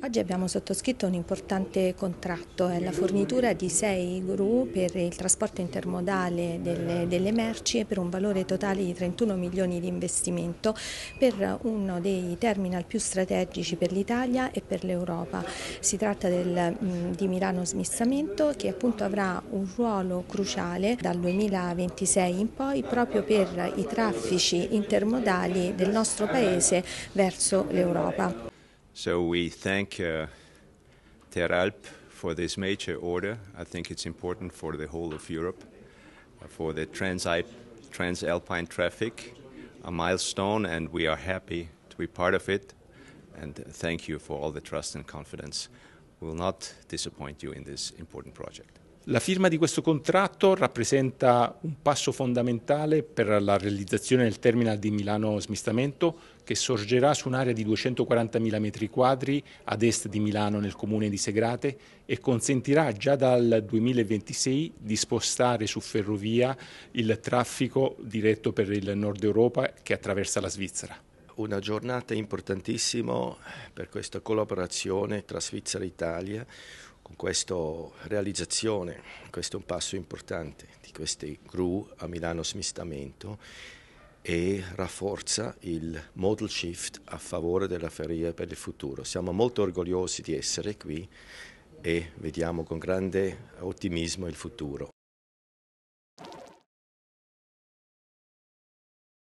Oggi abbiamo sottoscritto un importante contratto, è la fornitura di sei gru per il trasporto intermodale delle, delle, merci per un valore totale di 31 milioni di investimento per uno dei terminal più strategici per l'Italia e per l'Europa. Si tratta del, di Milano Smissamento che appunto avrà un ruolo cruciale dal 2026 in poi proprio per i traffici intermodali del nostro Paese verso l'Europa. So we thank uh, Teralp for this major order. I think it's important for the whole of Europe, uh, for the transalpine traffic, a milestone, and we are happy to be part of it. And thank you for all the trust and confidence. We will not disappoint you in this important project. La firma di questo contratto rappresenta un passo fondamentale per la realizzazione del terminal di Milano Smistamento che sorgerà su un'area di 240.000 m2 ad est di Milano nel comune di Segrate e consentirà già dal 2026 di spostare su ferrovia il traffico diretto per il nord Europa che attraversa la Svizzera una giornata importantissima per questa collaborazione tra Svizzera e Italia, con questa realizzazione, questo è un passo importante di queste gru a Milano Smistamento e rafforza il modal shift a favore della ferrovia per il futuro. Siamo molto orgogliosi di essere qui e vediamo con grande ottimismo il futuro.